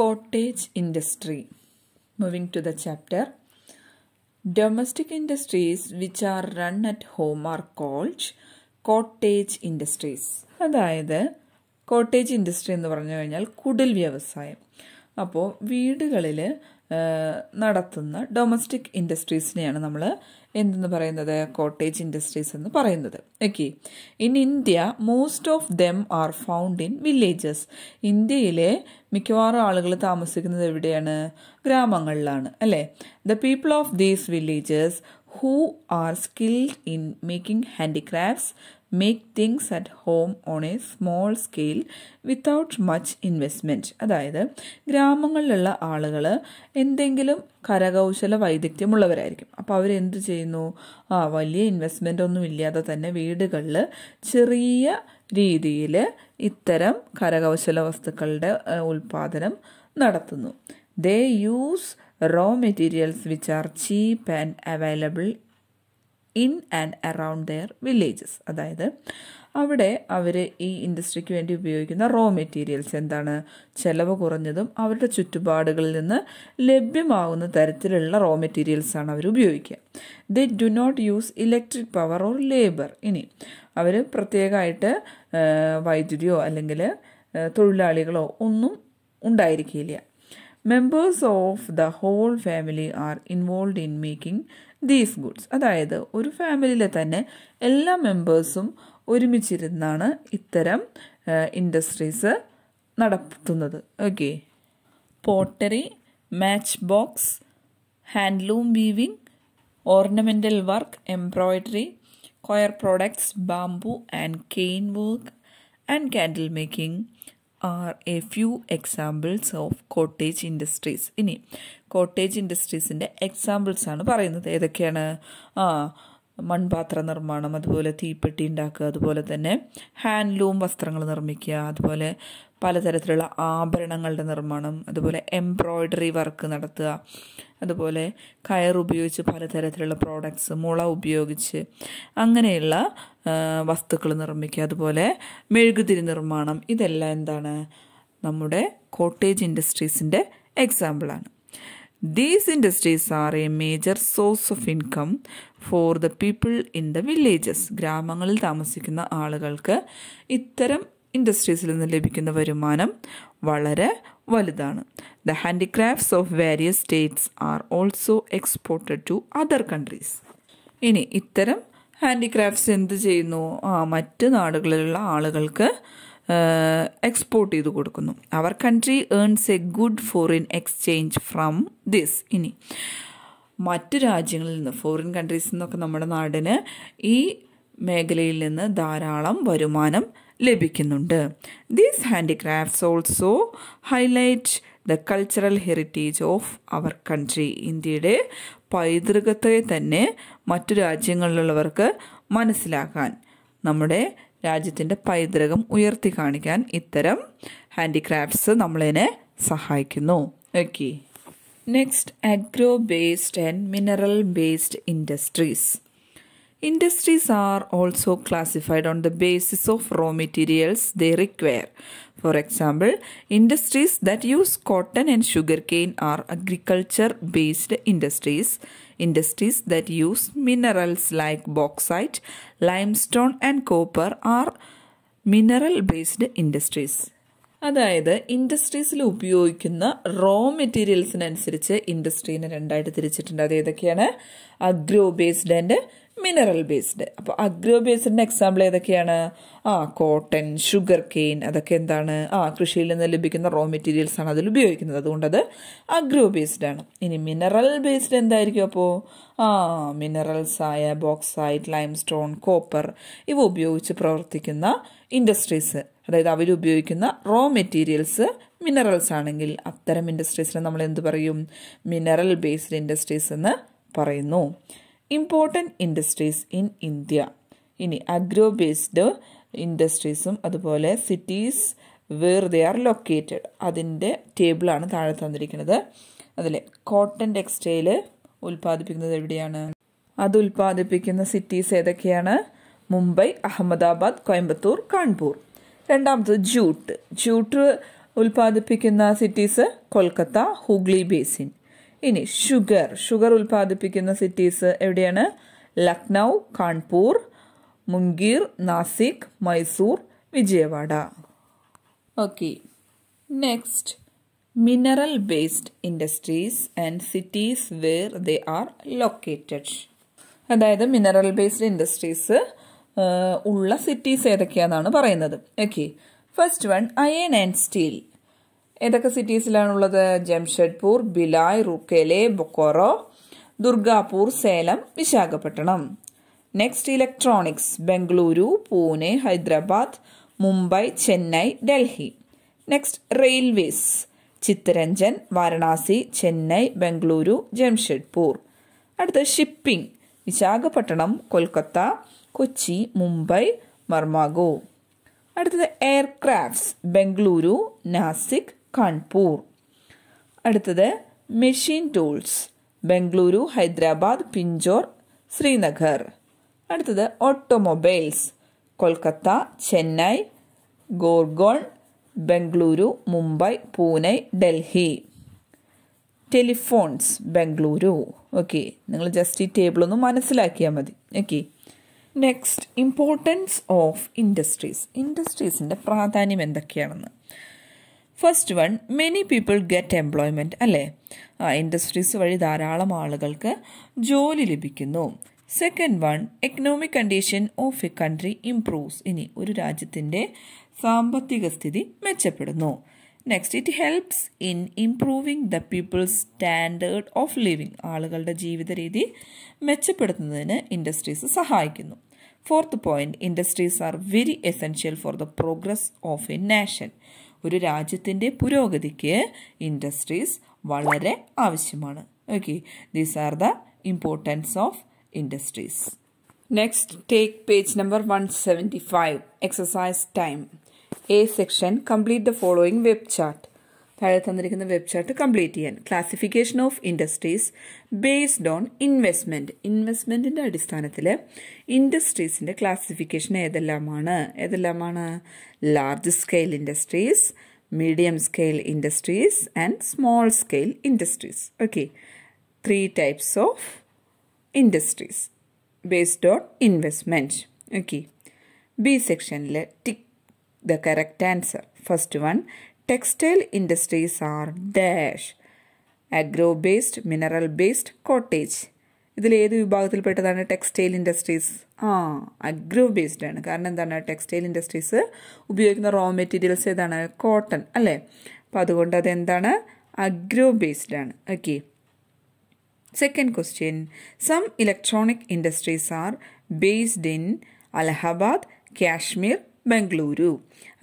cottage industry. Moving to the chapter. Domestic industries which are run at home are called cottage industries അതായത് cottage industry എന്ന് പറഞ്ഞു കഴിഞ്ഞാൽ കുടിൽ വ്യവസായം അപ്പോൾ വീടുകളിൽ നടത്തുന്ന ഡൊമസ്റ്റിക് ഇൻഡസ്ട്രീസിനെയാണ് നമ്മൾ എന്തെന്ന് പറയുന്നത് കോട്ടേജ് ഇൻഡസ്ട്രീസ് എന്ന് പറയുന്നത് okay in India most of them are found in villages ഇന്ത്യയിലെ മിക്കവാറും ആളുകൾ താമസിക്കുന്നത് എവിടെയാണ് ഗ്രാമങ്ങളിലാണ് അല്ലേ the people of these villages who are skilled in making handicrafts make things at home on a small scale without much investment അതായത് ഗ്രാമങ്ങളിലുള്ള ആളുകൾ എന്തെങ്കിലും കരകൗശല വൈദഗ്ധ്യമുള്ളവരായിരിക്കും അപ്പോൾ അവരെന്ത് ചെയ്യുന്നു ആ വലിയ ഇൻവെസ്റ്റ്മെൻ്റ് ഒന്നും ഇല്ലാതെ തന്നെ വീടുകളിൽ ചെറിയ രീതിയിൽ ഇത്തരം കരകൗശല വസ്തുക്കളുടെ ഉൽപ്പാദനം നടത്തുന്നു they use raw materials which are cheap and available in and around their villages അതായത് അവിടെ അവർ ഈ ഇൻഡസ്ട്രിക്ക് വേണ്ടി ഉപയോഗിക്കുന്ന റോ മെറ്റീരിയൽസ് എന്താണ് ചിലവ് കുറഞ്ഞതും അവരുടെ ചുറ്റുപാടുകളിൽ നിന്ന് ലഭ്യമാകുന്ന തരത്തിലുള്ള റോ മെറ്റീരിയൽസാണ് അവർ ഉപയോഗിക്കുക they do not use electric power or labour ഇനി അവർ പ്രത്യേകമായിട്ട് വൈദ്യുതിയോ അല്ലെങ്കിൽ തൊഴിലാളികളോ ഒന്നും ഉണ്ടായിരിക്കില്ല members of the whole family are involve in making these goods അതായത് ഒരു ഫാമിലിയിലെ തന്നെ എല്ലാ മെമ്പേഴ്സും ഒരുമിച്ചിരുന്നാണ് ഇത്തരം ഇൻഡസ്ട്രീസ് നടത്തുന്നത് okay pottery match box handloom weaving ornamental work embroidery coir products bamboo and cane work and candle making are a few examples of cottage industries ഇനി cottage ഇൻഡസ്ട്രീസിൻ്റെ examples ആണ് പറയുന്നത് ഏതൊക്കെയാണ് ആ മൺപാത്ര നിർമ്മാണം അതുപോലെ തീപ്പെട്ടി ഉണ്ടാക്കുക അതുപോലെ തന്നെ ഹാൻഡ്ലൂം വസ്ത്രങ്ങൾ നിർമ്മിക്കുക അതുപോലെ പലതരത്തിലുള്ള ആഭരണങ്ങളുടെ നിർമ്മാണം അതുപോലെ എംബ്രോയ്ഡറി വർക്ക് നടത്തുക അതുപോലെ കയർ ഉപയോഗിച്ച് പലതരത്തിലുള്ള പ്രോഡക്ട്സ് മുള ഉപയോഗിച്ച് അങ്ങനെയുള്ള വസ്തുക്കൾ നിർമ്മിക്കുക അതുപോലെ മെഴുകുതിരി നിർമ്മാണം ഇതെല്ലാം എന്താണ് നമ്മുടെ കോട്ടേജ് ഇൻഡസ്ട്രീസിൻ്റെ എക്സാമ്പിളാണ് these industries are a major source of income for the people in the villages ഗ്രാമങ്ങളിൽ താമസിക്കുന്ന ആളുകൾക്ക് ഇത്തരം ഇൻഡസ്ട്രീസിൽ നിന്ന് ലഭിക്കുന്ന വരുമാനം വളരെ വലുതാണ് the handicrafts of various states are also exported to other countries ഇനി ഇത്തരം ഹാൻഡിക്രാഫ്റ്റ്സ് എന്ത് ചെയ്യുന്നു ആ മറ്റ് നാടുകളിലുള്ള ആളുകൾക്ക് എക്സ്പോർട്ട് ചെയ്ത് കൊടുക്കുന്നു our country earns a good foreign exchange from this ഇനി മറ്റു രാജ്യങ്ങളിൽ നിന്ന് ഫോറിൻ കൺട്രീസിൽ നിന്നൊക്കെ നമ്മുടെ നാടിന് ഈ മേഖലയിൽ നിന്ന് ധാരാളം വരുമാനം ലഭിക്കുന്നുണ്ട് these handicrafts also highlight the cultural heritage of our country ഇന്ത്യയുടെ പൈതൃകത്തെ തന്നെ മറ്റു രാജ്യങ്ങളിലുള്ളവർക്ക് മനസ്സിലാക്കാൻ നമ്മുടെ രാജ്യത്തിൻ്റെ പൈതൃകം ഉയർത്തി കാണിക്കാൻ ഇത്തരം ഹാൻഡിക്രാഫ്റ്റ്സ് നമ്മളതിനെ സഹായിക്കുന്നു okay Next, agro-based and mineral-based industries. Industries are also classified on the basis of raw materials they require. For example, industries that use cotton and sugarcane are agriculture-based industries. Industries that use minerals like bauxite, limestone and copper are mineral-based industries. അതായത് ഇൻഡസ്ട്രീസിൽ ഉപയോഗിക്കുന്ന raw മെറ്റീരിയൽസിനനുസരിച്ച് ഇൻഡസ്ട്രീനെ രണ്ടായിട്ട് തിരിച്ചിട്ടുണ്ട് അത് ഏതൊക്കെയാണ് agro based and mineral based അപ്പോൾ agro ബേസ്ഡിൻ്റെ example ഏതൊക്കെയാണ് ആ കോട്ടൺ ഷുഗർ കെയിൻ അതൊക്കെ എന്താണ് ആ കൃഷിയിൽ നിന്ന് ലഭിക്കുന്ന റോ മെറ്റീരിയൽസ് ആണ് അതിൽ ഉപയോഗിക്കുന്നത് അതുകൊണ്ട് അത് അഗ്രോ ബേസ്ഡ് ആണ് ഇനി മിനറൽ ബേസ്ഡ് എന്തായിരിക്കും അപ്പോൾ ആ മിനറൽസ് ആയ ബോക്സൈറ്റ് ലൈം സ്റ്റോൺ കോപ്പർ ഇവ ഉപയോഗിച്ച് പ്രവർത്തിക്കുന്ന ഇൻഡസ്ട്രീസ് അതായത് ഉപയോഗിക്കുന്ന റോ മെറ്റീരിയൽസ് മിനറൽസ് ആണെങ്കിൽ അത്തരം ഇൻഡസ്ട്രീസിനെ നമ്മൾ എന്ത് പറയും മിനറൽ ബേസ്ഡ് ഇൻഡസ്ട്രീസ് എന്ന് പറയുന്നു ഇമ്പോർട്ടൻറ്റ് ഇൻഡസ്ട്രീസ് ഇൻ ഇന്ത്യ ഇനി അഗ്രോ ബേസ്ഡ് ഇൻഡസ്ട്രീസും അതുപോലെ cities where they are located അതിൻ്റെ ടേബിളാണ് താഴെ തന്നിരിക്കുന്നത് അതിൽ കോട്ടൺ ടെക്സ്റ്റൈൽ ഉൽപ്പാദിപ്പിക്കുന്നത് എവിടെയാണ് അത് ഉൽപ്പാദിപ്പിക്കുന്ന സിറ്റീസ് ഏതൊക്കെയാണ് മുംബൈ അഹമ്മദാബാദ് കോയമ്പത്തൂർ കാൺപൂർ രണ്ടാമത്തത് ജൂട്ട് ജൂട്ട് ഉൽപ്പാദിപ്പിക്കുന്ന സിറ്റീസ് കൊൽക്കത്ത ഹുഗ്ലി ബേസിൻ ഇനി ഷുഗർ ഷുഗർ ഉൽപ്പാദിപ്പിക്കുന്ന സിറ്റീസ് എവിടെയാണ് Lucknow Kanpur Munger Nashik Mysore Vijayawada okay next mineral based industries and cities where they are located അതായത് മിനറൽ ബേസ്ഡ് ഇൻഡസ്ട്രീസ് ഉള്ള സിറ്റീസ് ഏതൊക്കെയാണെന്നാണ് പറയുന്നത് okay first one iron and steel ഏതൊക്കെ സിറ്റീസിലാണുള്ളത് Jamshedpur Bhilai Rourkela Bokaro Durgapur Salem Visakhapatnam next electronics Bengaluru Pune Hyderabad Mumbai Chennai Delhi next railways Chittaranjan Varanasi Chennai Bengaluru Jamshedpur അടുത്ത ഷിപ്പിംഗ് വിശാഖപട്ടണം കൊൽക്കത്ത കൊച്ചി മുംബൈ മർമാഗോ അടുത്തത് എയർക്രാഫ്റ്റ്സ് ബംഗളൂരു നാസിക് കാൺപൂർ അടുത്തത് മെഷീൻ ടൂൾസ് ബംഗളൂരു ഹൈദരാബാദ് പിഞ്ചോർ ശ്രീനഗർ അടുത്തത് automobiles Kolkata Chennai Gurgaon Bengaluru Mumbai Pune Delhi telephones Bengaluru okay നിങ്ങൾ ജസ്റ്റ് ഈ ടേബിളൊന്ന് മനസ്സിലാക്കിയാൽ മതി okay next importance of industries ഇൻഡസ്ട്രീസിൻ്റെ പ്രാധാന്യം എന്തൊക്കെയാണെന്ന് first one many people get employment അല്ലേ ആ ഇൻഡസ്ട്രീസ് വഴി ധാരാളം ആളുകൾക്ക് ജോലി ലഭിക്കുന്നു second one economic condition of a country improves ഇനി ഒരു രാജ്യത്തിൻ്റെ സാമ്പത്തിക സ്ഥിതി മെച്ചപ്പെടുന്നു next it helps in improving the people's standard of living ആളുകളുടെ ജീവിത രീതി മെച്ചപ്പെടുത്തുന്നതിന് ഇൻഡസ്ട്രീസ് സഹായിക്കുന്നു fourth point industries are very essential for the progress of a nation ഒരു രാജ്യത്തിൻ്റെ പുരോഗതിക്ക് ഇൻഡസ്ട്രീസ് വളരെ ആവശ്യമാണ് okay these are the importance of industries next take page number one seventy five exercise time A section complete the following web chart താഴെ തന്നിരിക്കുന്ന web chart complete ചെയ്യാൻ classification of industries based on investment ഇൻവെസ്റ്റ്മെൻറ്റിൻ്റെ അടിസ്ഥാനത്തിൽ ഇൻഡസ്ട്രീസിൻ്റെ classification ഏതെല്ലാമാണ് ഏതെല്ലാമാണ് large scale industries medium scale industries and small scale industries okay three types of industries based on investment okay B സെക്ഷനിൽ tick The correct answer. First one, textile industries are dash. Agro-based, mineral-based, cottage. ഇതിൽ ഏത് വിഭാഗത്തിൽപ്പെട്ടതാണ് textile industries ആ agro based ആണ് കാരണം എന്താണ് textile industries ഉപയോഗിക്കുന്ന raw materials ഏതാണ് കോട്ടൺ അല്ലേ അപ്പോൾ അതുകൊണ്ട് അതെന്താണ് അഗ്രോ ബേസ്ഡ് ആണ് okay second question some electronic industries are based in Allahabad Kashmir Bengaluru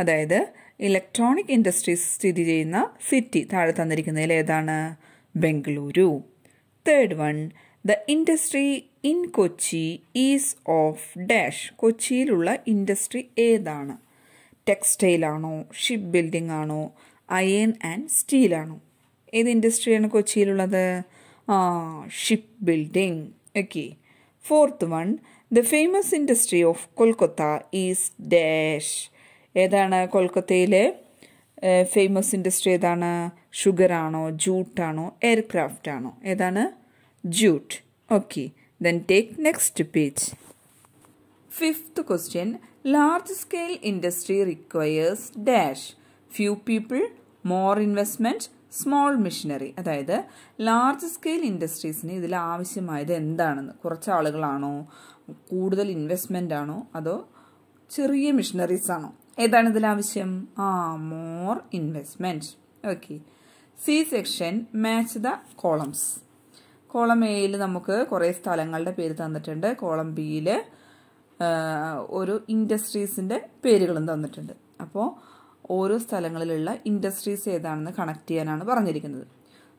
അതായത് ഇലക്ട്രോണിക് ഇൻഡസ്ട്രീസ് സ്ഥിതി ചെയ്യുന്ന സിറ്റി താഴെ തന്നിരിക്കുന്നതിൽ ഏതാണ് Bengaluru third one the industry in Kochi is of dash കൊച്ചിയിലുള്ള ഇൻഡസ്ട്രി ഏതാണ് ടെക്സ്റ്റൈൽ ആണോ ഷിപ്പ് ബിൽഡിംഗ് ആണോ അയൺ ആൻഡ് സ്റ്റീൽ ആണോ ഏത് ഇൻഡസ്ട്രിയാണ് കൊച്ചിയിലുള്ളത് ship building okay fourth one the famous industry of Kolkata is dash ഏതാണ് കൊൽക്കത്തയിലെ ഫേമസ് ഇൻഡസ്ട്രി ഏതാണ് ഷുഗറാണോ ജൂട്ടാണോ എയർക്രാഫ്റ്റ് ആണോ ഏതാണ് jute okay then take next page fifth question large scale industry requires dash few people more investment small machinery അതായത് large scale ഇൻഡസ്ട്രീസിന് ഇതിൽ ആവശ്യമായത് എന്താണെന്ന് കുറച്ച് ആളുകളാണോ കൂടുതൽ ഇൻവെസ്റ്റ്മെൻ്റ് ആണോ അതോ ചെറിയ മിഷനറീസ് ആണോ ഏതാണ് ഇതിൽ ആവശ്യം ആ more investment okay C section match the columns column എയിൽ നമുക്ക് കുറേ സ്ഥലങ്ങളുടെ പേര് തന്നിട്ടുണ്ട് കോളം ബിയിൽ ഒരു ഇൻഡസ്ട്രീസിൻ്റെ പേരുകളും തന്നിട്ടുണ്ട് അപ്പോൾ ഓരോ സ്ഥലങ്ങളിലുള്ള ഇൻഡസ്ട്രീസ് ഏതാണെന്ന് കണക്ട് ചെയ്യാനാണ് പറഞ്ഞിരിക്കുന്നത്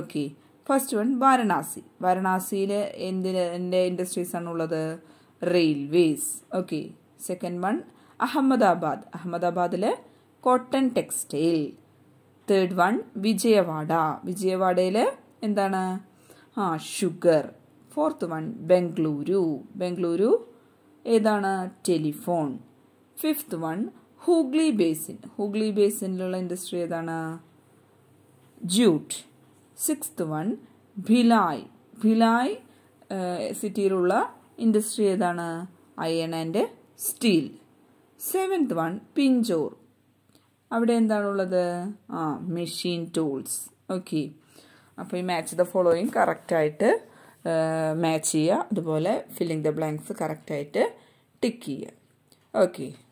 ഓക്കെ ഫസ്റ്റ് വൺ വാരണാസി വാരണാസിയിൽ എന്തിൻ്റെ ഇൻഡസ്ട്രീസാണ് ഉള്ളത് railways okay second one Ahmedabad അഹമ്മദാബാദിൽ cotton textile third one Vijayawada വിജയവാഡയിൽ എന്താണ് ആ sugar fourth one Bengaluru Bengaluru ഏതാണ് telephone fifth one Hooghly basin Hooghly ബേസിനിലുള്ള ഇൻഡസ്ട്രി ഏതാണ് jute sixth one Bhilai Bhilai സിറ്റിയിലുള്ള ഇൻഡസ്ട്രി ഏതാണ് iron and steel seventh one Pinjore അവിടെ എന്താണുള്ളത് ആ മെഷീൻ ടൂൾസ് ഓക്കെ അപ്പോൾ ഈ മാച്ച് ദ ഫോളോയിങ് കറക്റ്റായിട്ട് മാച്ച് ചെയ്യുക അതുപോലെ ഫില്ലിംഗ് ദ ബ്ലാങ്ക്സ് കറക്റ്റായിട്ട് ടിക്ക് ചെയ്യുക ഓക്കെ